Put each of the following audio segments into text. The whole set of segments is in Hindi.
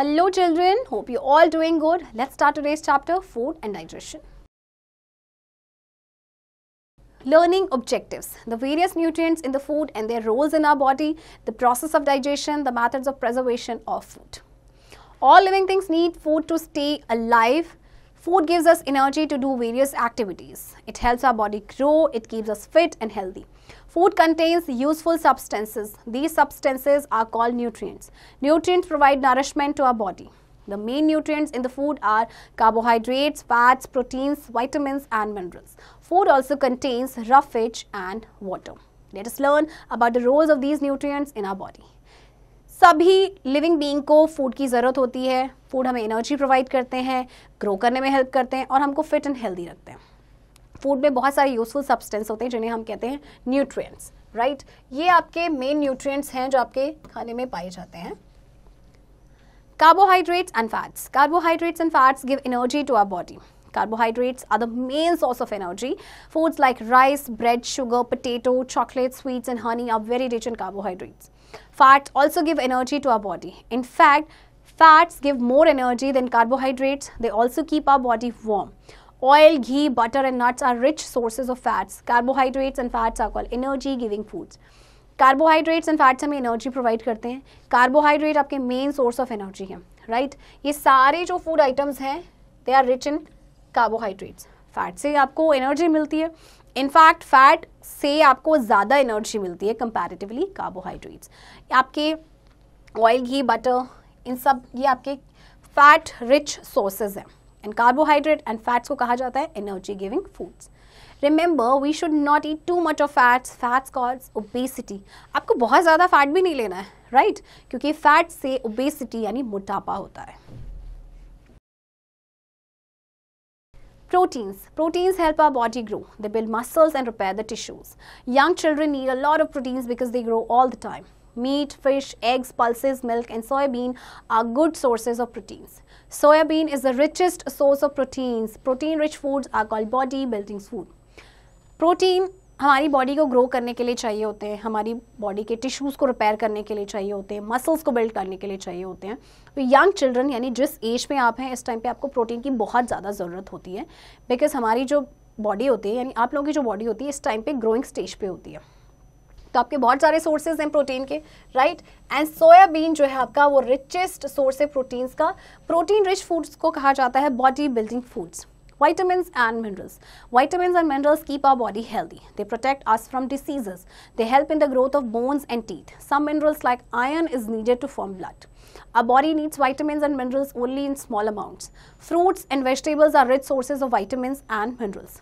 Hello children, hope you all doing good. Let's start today's chapter, Food and Digestion. Learning objectives, the various nutrients in the food and their roles in our body, the process of digestion, the methods of preservation of food. All living things need food to stay alive. Food gives us energy to do various activities. It helps our body grow, it keeps us fit and healthy. Food contains useful substances. These substances are called nutrients. Nutrients provide nourishment to our body. The main nutrients in the food are carbohydrates, fats, proteins, vitamins and minerals. Food also contains roughage and water. Let us learn about the roles of these nutrients in our body. सभी लिविंग बींग को फूड की ज़रूरत होती है फूड हमें एनर्जी प्रोवाइड करते हैं ग्रो करने में हेल्प करते हैं और हमको फिट एंड हेल्दी रखते हैं फूड में बहुत सारे यूजफुल सब्सटेंस होते हैं जिन्हें हम कहते हैं न्यूट्रिएंट्स राइट ये आपके मेन न्यूट्रिएंट्स हैं जो आपके खाने में पाए जाते हैं carbohydrates and fats carbohydrates and fats give energy to our body carbohydrates are the main source of energy foods like rice bread sugar potato chocolate sweets and honey are very rich in carbohydrates fats also give energy to our body in fact fats give more energy than carbohydrates they also keep our body warm Oil, ghee, butter, and nuts are rich sources of fats. Carbohydrates and fats are called energy giving foods. Carbohydrates and fats हमें एनर्जी प्रोवाइड करते हैं कार्बोहाइड्रेट आपके मेन सोर्स ऑफ एनर्जी है राइट right? ये सारे जो फूड आइटम्स हैं they are rich in carbohydrates fat से आपको एनर्जी मिलती है इनफैक्ट फैट से आपको ज़्यादा एनर्जी मिलती है कंपैरेटिवली कार्बोहाइड्रेट्स आपके ऑयल घी बटर इन सब ये आपके फैट रिच सोर्सेज हैं एंड कार्बोहाइड्रेट एंड फैट्स को कहा जाता है energy giving foods remember we should not eat too much of fats fats cause obesity आपको बहुत ज़्यादा फैट भी नहीं लेना है राइट right? क्योंकि फैट से ओबेसिटी यानी मोटापा होता है Proteins. Proteins help our body grow. They build muscles and repair the tissues. Young children need a lot of proteins because they grow all the time. Meat, fish, eggs, pulses, milk and soybean are good sources of proteins. Soybean is the richest source of proteins. Protein-rich foods are called body-building food. Protein हमारी बॉडी को ग्रो करने के लिए चाहिए होते हैं हमारी बॉडी के टिश्यूज़ को रिपेयर करने के लिए चाहिए होते हैं मसल्स को बिल्ड करने के लिए चाहिए होते हैं तो यंग चिल्ड्रन यानी जिस एज में आप हैं इस टाइम पे आपको प्रोटीन की बहुत ज़्यादा ज़रूरत होती है बिकॉज हमारी जो बॉडी होती है यानी आप लोगों की जो बॉडी होती है इस टाइम पर ग्रोइंग स्टेज पर होती है तो आपके बहुत सारे सोर्सेज हैं प्रोटीन के राइट एंड सोयाबीन जो है आपका वो रिचेस्ट सोर्स है प्रोटीन्स का प्रोटीन रिच फूड्स को कहा जाता है body building foods vitamins and minerals vitamins and minerals keep our body healthy they protect us from diseases they help in the growth of bones and teeth some minerals like iron is needed to form blood our body needs vitamins and minerals only in small amounts fruits and vegetables are rich sources of vitamins and minerals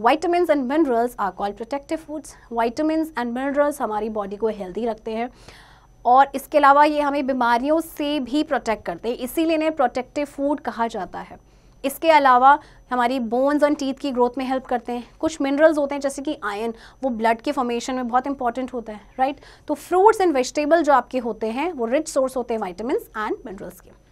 vitamin and minerals are called protective foods vitamin and minerals हमारी बॉडी को हेल्दी रखते हैं और इसके अलावा ये हमें बीमारियों से भी प्रोटेक्ट करते हैं इसीलिए इन्हें प्रोटेक्टिव फूड कहा जाता है इसके अलावा हमारी बोन्स एंड टीथ की ग्रोथ में हेल्प करते हैं कुछ मिनरल्स होते हैं जैसे कि आयन वो ब्लड के फॉर्मेशन में बहुत इंपॉर्टेंट होता है राइट तो फ्रूट्स एंड वेजिटेबल जो आपके होते हैं वो रिच सोर्स होते हैं वाइटामस एंड मिनरल्स के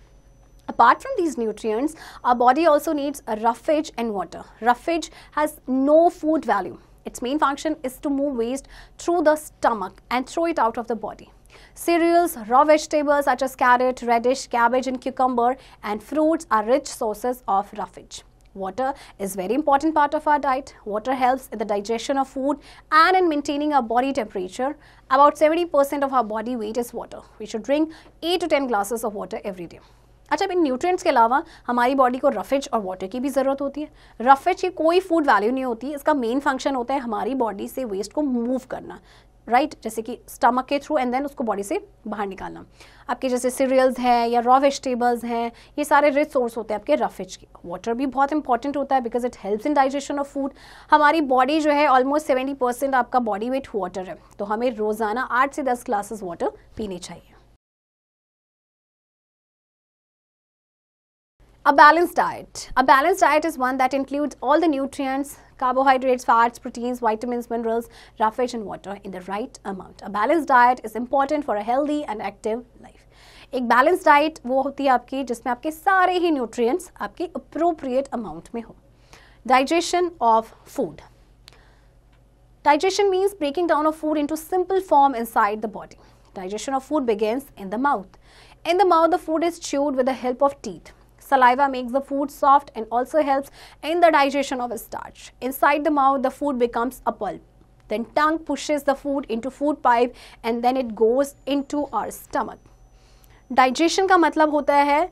Apart from these nutrients, our body also needs roughage and water. Roughage has no food value. Its main function is to move waste through the stomach and throw it out of the body. Cereals, raw vegetables such as carrot, radish, cabbage and cucumber and fruits are rich sources of roughage. Water is very important part of our diet. Water helps in the digestion of food and in maintaining our body temperature. About 70% of our body weight is water. We should drink 8 to 10 glasses of water every day. अच्छा इन न्यूट्रिएंट्स के अलावा हमारी बॉडी को रफेज और वाटर की भी ज़रूरत होती है रफेज की कोई फूड वैल्यू नहीं होती इसका मेन फंक्शन होता है हमारी बॉडी से वेस्ट को मूव करना राइट right? जैसे कि स्टमक के थ्रू एंड देन उसको बॉडी से बाहर निकालना आपके जैसे सीरियल्स हैं या रॉ वेजिटेबल्स हैं ये सारे रिच सोर्स होते हैं आपके रफेज के वाटर भी बहुत इंपॉर्टेंट होता है because it helps in digestion of food हमारी बॉडी जो है ऑलमोस्ट सेवेंटी परसेंट आपका बॉडी वेट वाटर है तो हमें रोज़ाना आठ से दस ग्लासेस वाटर पीने चाहिए A balanced diet. A balanced diet is one that includes all the nutrients, carbohydrates, fats, proteins, vitamins, minerals, roughage and water in the right amount. A balanced diet is important for a healthy and active life. A balanced diet is one that all nutrients in appropriate amount. Mein ho. Digestion of food. Digestion means breaking down of food into simple form inside the body. Digestion of food begins in the mouth. In the mouth, the food is chewed with the help of teeth. Saliva makes the food soft and also helps in the digestion of starch. Inside the mouth, the food becomes a pulp. Then tongue pushes the food into food pipe and then it goes into our stomach. digestion ka matlab hota hai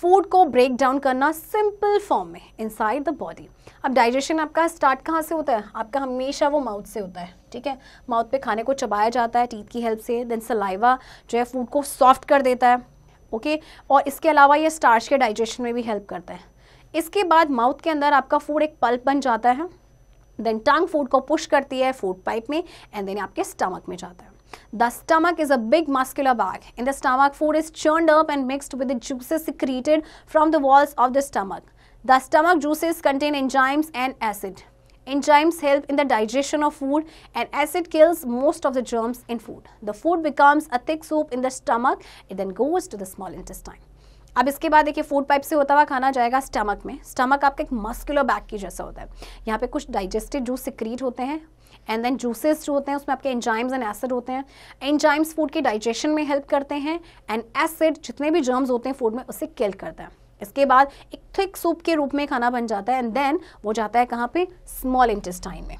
food को ब्रेक डाउन करना सिंपल फॉर्म में इनसाइड द बॉडी अब डाइजेशन आपका स्टार्ट कहाँ से होता है आपका हमेशा वो माउथ से होता है ठीक है माउथ पे खाने को चबाया जाता है टीथ की हेल्प से देन सलाइवा जो है फूड को सॉफ्ट कर देता है ओके और इसके अलावा ये स्टार्च के डाइजेशन में भी हेल्प करता है इसके बाद माउथ के अंदर आपका फूड एक पल्प बन जाता है देन टंग फूड को पुश करती है फूड पाइप में एंड देन आपके स्टमक में जाता है the stomach is a big muscular bag in the stomach food is churn up and mixed with juices created from the walls of the stomach the stomach juices contain enzymes and acid Enzymes help in the digestion of food and acid kills most of the germs in food. The food becomes a thick soup in the stomach. It then goes to the small intestine. अब इसके बाद देखिए फूड पाइप से होता हुआ खाना जाएगा स्टमक में स्टमक आपका एक मस्कुलर बैग की जैसा होता है यहाँ पे कुछ डाइजेस्टिव जूस सिक्रीट होते हैं एंड देन जूसेस जो होते हैं उसमें आपके एंजाइम्स एंड एसिड होते हैं एंजाइम्स फूड के डाइजेशन में हेल्प करते हैं एंड एसिड जितने भी जर्म्स होते हैं फूड में उसे किल करता है इसके बाद एक थिक सूप के रूप में खाना बन जाता है एंड देन वो जाता है कहाँ पे स्मॉल इंटेस्टाइन में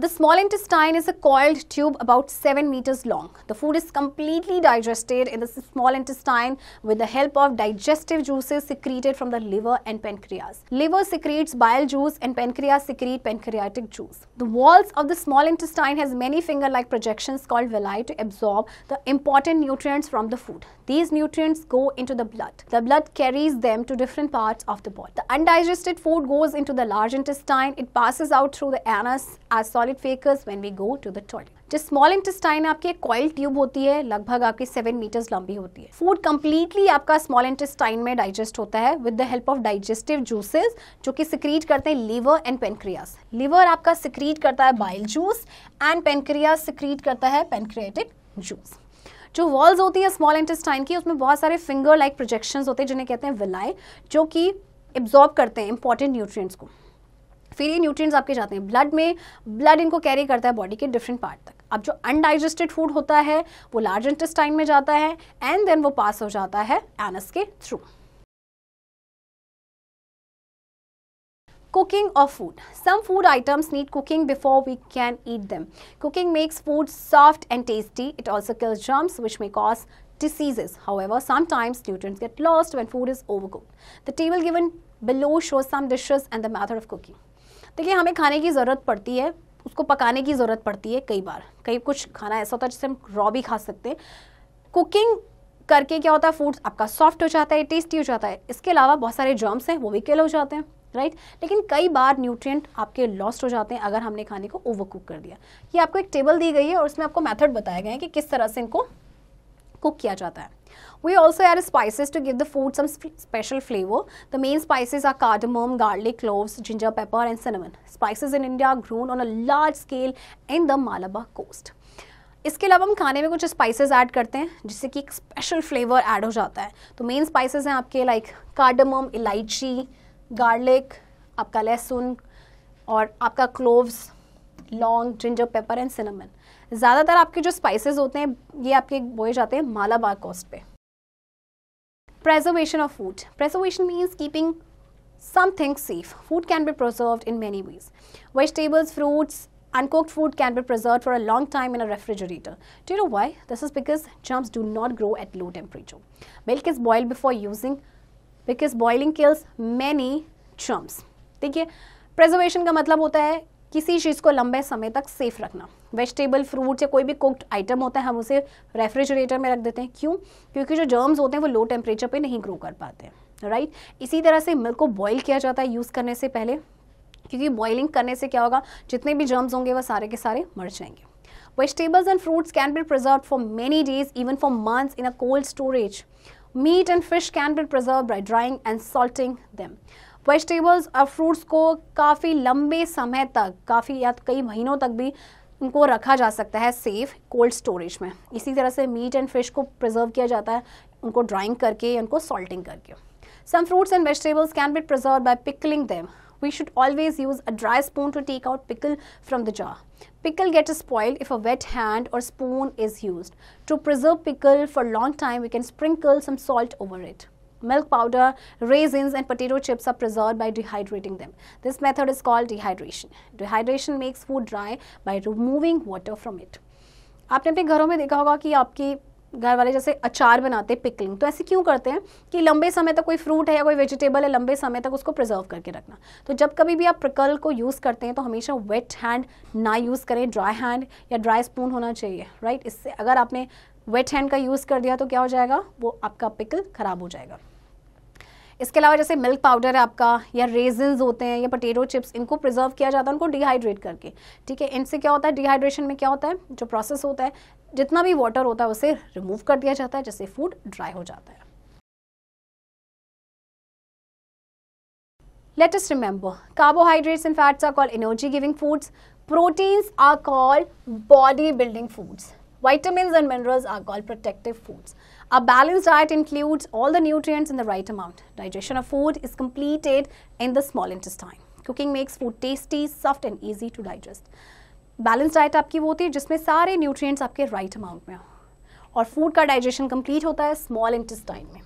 The small intestine is a coiled tube about 7 meters long. The food is completely digested in the small intestine with the help of digestive juices secreted from the liver and pancreas. Liver secretes bile juice and pancreas secrete pancreatic juice. The walls of the small intestine has many finger-like projections called villi to absorb the important nutrients from the food. These nutrients go into the blood. The blood carries them to different parts of the body. The undigested food goes into the large intestine. It passes out through the anus as solid solid faeces when we go to the toilet जो स्मॉल इंटेस्टाइन आपकी कॉयल ट्यूब होती है लगभग आपकी सेवन मीटर्स लंबी होती है फूड कंप्लीटली आपका स्मॉल इंटेस्टाइन में डाइजेस्ट होता है with the help of digestive juices जो कि सिक्रीट करते हैं लीवर एंड पेनक्रियास लीवर आपका सिक्रीट करता है bile juice and pancreas secrete करता है पेनक्रियाटिक जूस जो वॉल्स होती है स्मॉल इंटेस्टाइन की उसमें बहुत सारे फिंगर लाइक प्रोजेक्शन होते हैं जिन्हें कहते हैं विलाई जो कि एब्जॉर्ब करते हैं इंपॉर्टेंट न्यूट्रिएंट्स को फिर ये न्यूट्रिएंट्स आपके जाते हैं ब्लड में ब्लड इनको कैरी करता है बॉडी के डिफरेंट पार्ट तक अब जो अनडाइजेस्टेड फूड होता है वो लार्ज इंटेस्टाइन में जाता है एंड देन वो पास हो जाता है एनस के through cooking of food some food items need cooking before we can eat them cooking makes food soft and tasty it also kills germs which may cause diseases however sometimes nutrients get lost when food is overcooked the table given below shows some dishes and the method of cooking देखिए हमें खाने की ज़रूरत पड़ती है उसको पकाने की ज़रूरत पड़ती है कई बार कई कुछ खाना ऐसा होता है जिसे हम रॉ भी खा सकते हैं कुकिंग करके क्या होता है फूड आपका सॉफ्ट हो जाता है टेस्टी हो जाता है इसके अलावा बहुत सारे जर्म्स हैं वो भी किल हो जाते हैं राइट लेकिन कई बार न्यूट्रिएंट आपके लॉस्ट हो जाते हैं अगर हमने खाने को ओवर कुक कर दिया ये आपको एक टेबल दी गई है और उसमें आपको मेथड बताया गया है कि किस तरह से इनको कुक किया जाता है We also add spices to give the food some sp special flavor. The main spices are cardamom, garlic, cloves, ginger pepper and cinnamon. Spices in India are grown on a large scale in the Malabar coast. इसके अलावा हम खाने में कुछ स्पाइसेस ऐड करते हैं जिससे कि एक स्पेशल फ्लेवर ऐड हो जाता है तो मेन स्पाइसेस हैं आपके लाइक कार्डमम इलायची गार्लिक आपका लहसुन और आपका क्लोव्स लौंग जिंजर पेपर एंड सिनेमन ज़्यादातर आपके जो स्पाइसेस होते हैं ये आपके बोए जाते हैं मालाबार कोस्ट पे preservation of food preservation means keeping something safe food can be preserved in many ways vegetables fruits Uncooked food can be preserved for a long time in a refrigerator. Do you know why? This is because germs do not grow at low temperature. Milk is boiled before using because boiling kills many germs. देखिए preservation का मतलब होता है किसी चीज़ को लंबे समय तक सेफ रखना वेजिटेबल फ्रूट्स या कोई भी कुक्ड आइटम होता है हम उसे रेफ्रिजरेटर में रख देते हैं क्यों क्योंकि जो जर्म्स होते हैं वो लो टेम्परेचर पे नहीं ग्रो कर पाते हैं राइट इसी तरह से मिल्क को बॉईल किया जाता है यूज़ करने से पहले क्योंकि बॉइलिंग करने से क्या होगा जितने भी जर्म्स होंगे वह सारे के सारे मर जाएंगे vegetables and fruits can be preserve for many days even for months in a cold storage meat and fish can be preserve by drying and salting them vegetables और फ्रूट्स को काफ़ी लंबे समय तक काफ़ी या कई महीनों तक भी उनको रखा जा सकता है सेफ कोल्ड स्टोरेज में इसी तरह से मीट एंड फिश को प्रिजर्व किया जाता है उनको ड्राइंग करके उनको सॉल्टिंग करके some fruits and vegetables can be preserve by pickling them we should always use a dry spoon to take out pickle from the jar pickle get a spoil if a wet hand or spoon is use to preserve pickle for long time we can sprinkle some salt over it milk powder, raisins and potato chips are preserved by dehydrating them. This method is called dehydration. Dehydration makes food dry by removing water from it. आपने अपने घरों में देखा होगा कि आपकी घर वाले जैसे अचार बनाते हैं पिकलिंग तो ऐसे क्यों करते हैं कि लंबे समय तक कोई फ्रूट है या कोई वेजिटेबल है लंबे समय तक उसको प्रिजर्व करके रखना तो जब कभी भी आप प्रकल को यूज़ करते हैं तो हमेशा वेट हैंड ना यूज़ करें ड्राई हैंड या ड्राई स्पून होना चाहिए राइट इससे अगर आपने वेट हैंड का यूज़ कर दिया तो क्या हो जाएगा वो आपका पिकल ख़राब हो जाएगा इसके अलावा जैसे मिल्क पाउडर है आपका या रेजन होते हैं या पटेटो चिप्स इनको प्रिजर्व किया जाता है उनको डिहाइड्रेट करके ठीक है इनसे क्या होता है डिहाइड्रेशन में क्या होता है जो प्रोसेस होता है जितना भी वाटर होता है उसे रिमूव कर दिया जाता है जैसे फूड ड्राई हो जाता है let's remember carbohydrates and fats are called energy giving foods proteins are called body building foods vitamin and minerals are called protective foods A balanced diet includes all the nutrients in the right amount. Digestion of food is completed in the small intestine. Cooking makes food tasty, soft and easy to digest. Balance diet आपकी वो होती है जिसमें सारे न्यूट्रिएंट्स आपके राइट right अमाउंट में हो और फूड का डाइजेशन कंप्लीट होता है स्मॉल इंटेस्टाइन में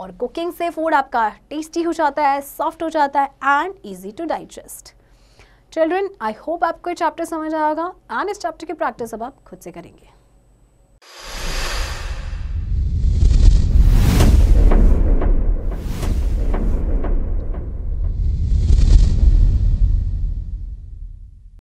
और कुकिंग से फूड आपका टेस्टी हो जाता है सॉफ्ट हो जाता है and easy to digest children I hope आपको ये चैप्टर समझ आएगा एंड इस चैप्टर की प्रैक्टिस अब आप खुद से करेंगे